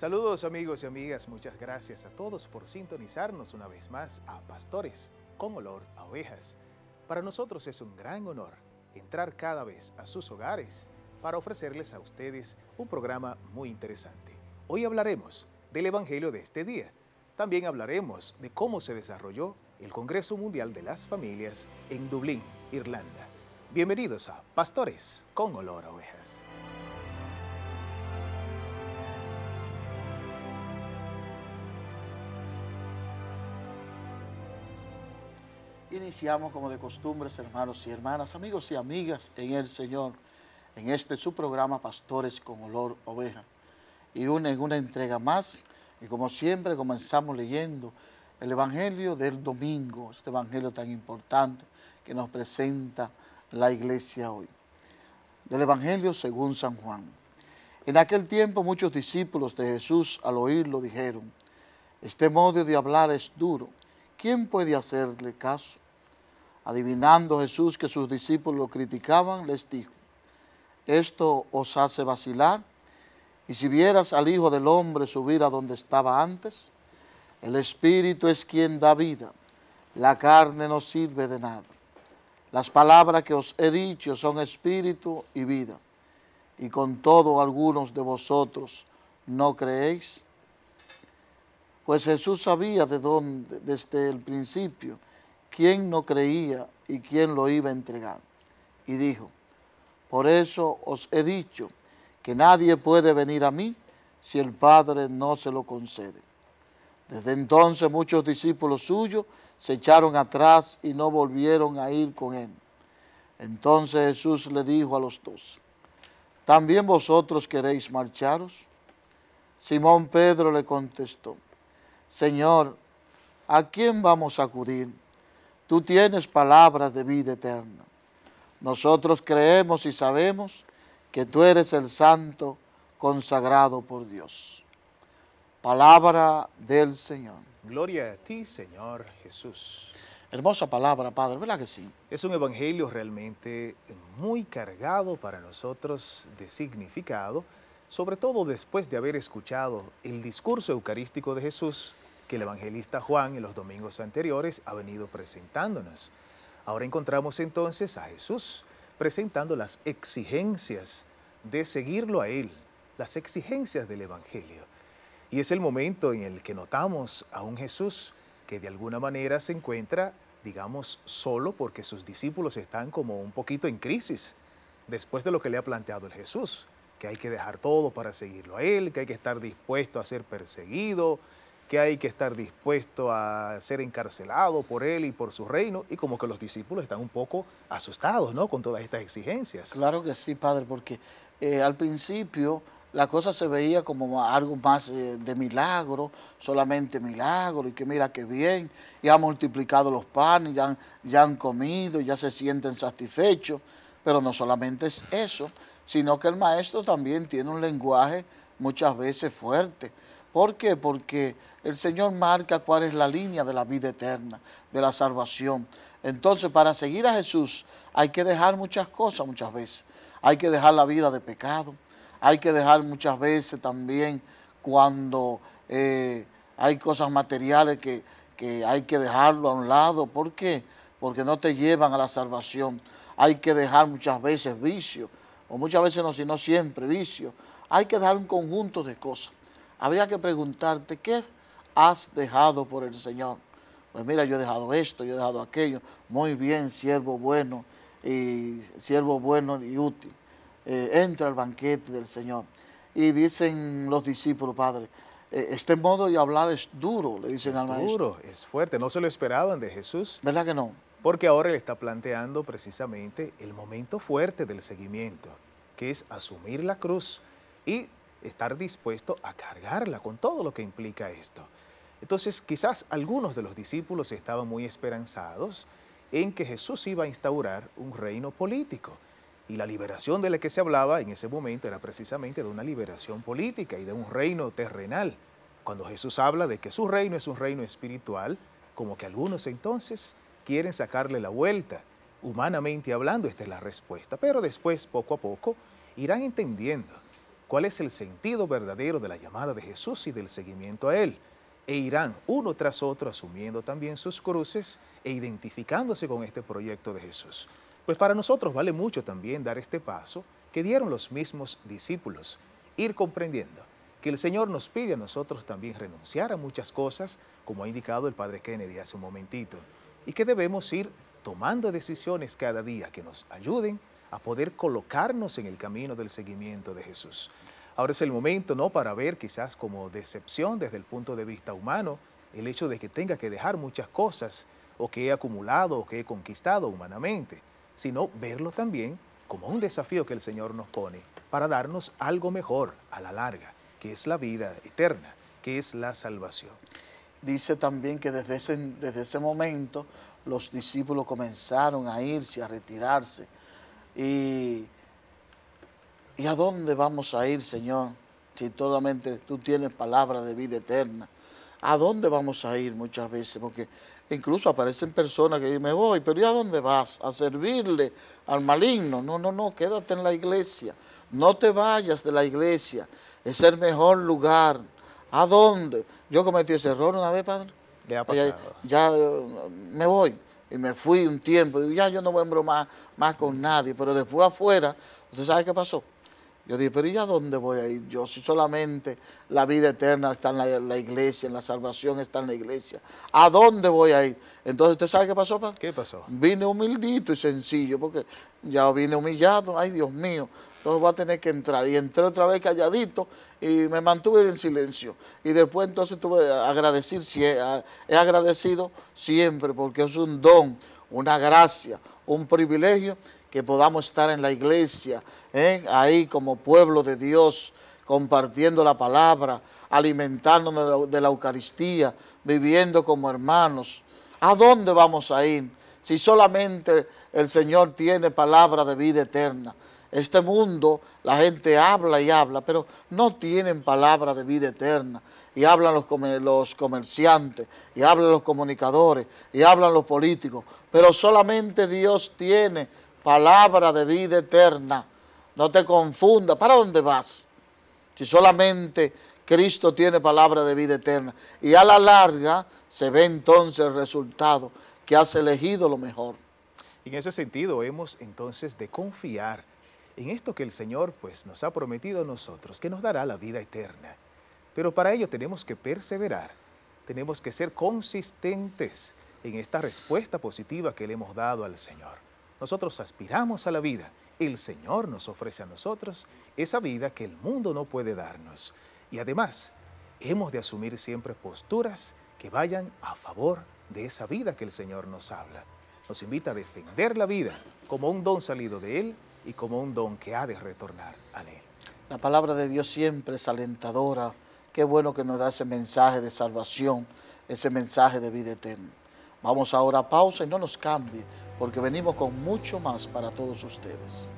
Saludos amigos y amigas, muchas gracias a todos por sintonizarnos una vez más a Pastores con olor a ovejas. Para nosotros es un gran honor entrar cada vez a sus hogares para ofrecerles a ustedes un programa muy interesante. Hoy hablaremos del Evangelio de este día. También hablaremos de cómo se desarrolló el Congreso Mundial de las Familias en Dublín, Irlanda. Bienvenidos a Pastores con Olor a Ovejas. Iniciamos como de costumbre, hermanos y hermanas, amigos y amigas en el Señor, en este su programa Pastores con Olor Oveja. Y una entrega más, y como siempre comenzamos leyendo el Evangelio del domingo, este Evangelio tan importante que nos presenta la iglesia hoy. Del Evangelio según San Juan. En aquel tiempo muchos discípulos de Jesús al oírlo dijeron, este modo de hablar es duro ¿quién puede hacerle caso? Adivinando Jesús que sus discípulos lo criticaban, les dijo, esto os hace vacilar, y si vieras al Hijo del Hombre subir a donde estaba antes, el Espíritu es quien da vida, la carne no sirve de nada. Las palabras que os he dicho son espíritu y vida, y con todo algunos de vosotros no creéis. Pues Jesús sabía de dónde, desde el principio, quién no creía y quién lo iba a entregar. Y dijo, por eso os he dicho que nadie puede venir a mí si el Padre no se lo concede. Desde entonces muchos discípulos suyos se echaron atrás y no volvieron a ir con él. Entonces Jesús le dijo a los dos, ¿también vosotros queréis marcharos? Simón Pedro le contestó, Señor, ¿a quién vamos a acudir? Tú tienes palabras de vida eterna. Nosotros creemos y sabemos que tú eres el santo consagrado por Dios. Palabra del Señor. Gloria a ti, Señor Jesús. Hermosa palabra, Padre, ¿verdad que sí? Es un evangelio realmente muy cargado para nosotros de significado, sobre todo después de haber escuchado el discurso eucarístico de Jesús que el evangelista Juan en los domingos anteriores ha venido presentándonos. Ahora encontramos entonces a Jesús presentando las exigencias de seguirlo a Él, las exigencias del Evangelio. Y es el momento en el que notamos a un Jesús que de alguna manera se encuentra, digamos, solo porque sus discípulos están como un poquito en crisis después de lo que le ha planteado el Jesús, que hay que dejar todo para seguirlo a Él, que hay que estar dispuesto a ser perseguido, que hay que estar dispuesto a ser encarcelado por él y por su reino, y como que los discípulos están un poco asustados, ¿no? Con todas estas exigencias. Claro que sí, padre, porque eh, al principio la cosa se veía como algo más eh, de milagro, solamente milagro, y que mira qué bien, ya han multiplicado los panes, ya ya han comido, ya se sienten satisfechos, pero no solamente es eso, sino que el maestro también tiene un lenguaje muchas veces fuerte ¿Por qué? Porque el Señor marca cuál es la línea de la vida eterna, de la salvación. Entonces, para seguir a Jesús hay que dejar muchas cosas muchas veces. Hay que dejar la vida de pecado, hay que dejar muchas veces también cuando eh, hay cosas materiales que, que hay que dejarlo a un lado. ¿Por qué? Porque no te llevan a la salvación. Hay que dejar muchas veces vicio, o muchas veces no, sino siempre vicio. Hay que dejar un conjunto de cosas habría que preguntarte, ¿qué has dejado por el Señor? Pues mira, yo he dejado esto, yo he dejado aquello. Muy bien, siervo bueno y siervo bueno y útil. Eh, entra al banquete del Señor. Y dicen los discípulos, Padre, eh, este modo de hablar es duro, le dicen al maestro. Es duro, es fuerte, no se lo esperaban de Jesús. ¿Verdad que no? Porque ahora le está planteando precisamente el momento fuerte del seguimiento, que es asumir la cruz y estar dispuesto a cargarla con todo lo que implica esto. Entonces quizás algunos de los discípulos estaban muy esperanzados en que Jesús iba a instaurar un reino político. Y la liberación de la que se hablaba en ese momento era precisamente de una liberación política y de un reino terrenal. Cuando Jesús habla de que su reino es un reino espiritual, como que algunos entonces quieren sacarle la vuelta. Humanamente hablando, esta es la respuesta, pero después, poco a poco, irán entendiendo cuál es el sentido verdadero de la llamada de Jesús y del seguimiento a Él, e irán uno tras otro asumiendo también sus cruces e identificándose con este proyecto de Jesús. Pues para nosotros vale mucho también dar este paso que dieron los mismos discípulos, ir comprendiendo que el Señor nos pide a nosotros también renunciar a muchas cosas, como ha indicado el Padre Kennedy hace un momentito, y que debemos ir tomando decisiones cada día que nos ayuden a poder colocarnos en el camino del seguimiento de Jesús. Ahora es el momento, ¿no?, para ver quizás como decepción desde el punto de vista humano el hecho de que tenga que dejar muchas cosas o que he acumulado o que he conquistado humanamente, sino verlo también como un desafío que el Señor nos pone para darnos algo mejor a la larga, que es la vida eterna, que es la salvación. Dice también que desde ese, desde ese momento los discípulos comenzaron a irse, a retirarse, y, a dónde vamos a ir, Señor, si solamente tú tienes palabra de vida eterna? ¿A dónde vamos a ir muchas veces? Porque incluso aparecen personas que dicen, me voy, pero ¿y a dónde vas? A servirle al maligno. No, no, no, quédate en la iglesia. No te vayas de la iglesia. Es el mejor lugar. ¿A dónde? Yo cometí ese error una vez, padre. ha ya eh, me voy y me fui un tiempo. Digo, ya yo no voy a embromar más con nadie. Pero después afuera, ¿usted sabe qué pasó? Yo dije, pero ¿y a dónde voy a ir yo? Si solamente la vida eterna está en la, iglesia, en la salvación está en la iglesia. ¿A dónde voy a ir? Entonces, ¿usted sabe qué pasó, padre? ¿Qué pasó? Vine humildito y sencillo, porque ya vine humillado. Ay, Dios mío, entonces voy a tener que entrar. Y entré otra vez calladito y me mantuve en silencio. Y después entonces tuve que agradecer, he agradecido siempre porque es un don, una gracia, un privilegio que podamos estar en la iglesia, ¿eh? ahí como pueblo de Dios, compartiendo la palabra, alimentándonos de la Eucaristía, viviendo como hermanos. ¿A dónde vamos a ir si solamente el Señor tiene palabra de vida eterna? Este mundo, la gente habla y habla, pero no tienen palabra de vida eterna. Y hablan los, comerciantes, y hablan los comunicadores, y hablan los políticos. Pero solamente Dios tiene palabra de vida eterna. No te confunda. ¿Para dónde vas? Si solamente Cristo tiene palabra de vida eterna. Y a la larga se ve entonces el resultado que has elegido lo mejor. en ese sentido hemos entonces de confiar en esto que el Señor pues nos ha prometido a nosotros, que nos dará la vida eterna. Pero para ello tenemos que perseverar, tenemos que ser consistentes en esta respuesta positiva que le hemos dado al Señor. Nosotros aspiramos a la vida, el Señor nos ofrece a nosotros esa vida que el mundo no puede darnos. Y además, hemos de asumir siempre posturas que vayan a favor de esa vida que el Señor nos habla. Nos invita a defender la vida como un don salido de Él y como un don que ha de retornar a Él. La palabra de Dios siempre es alentadora. Qué bueno que nos da ese mensaje de salvación, ese mensaje de vida eterna. Vamos ahora a pausa y no nos cambie, porque venimos con mucho más para todos ustedes.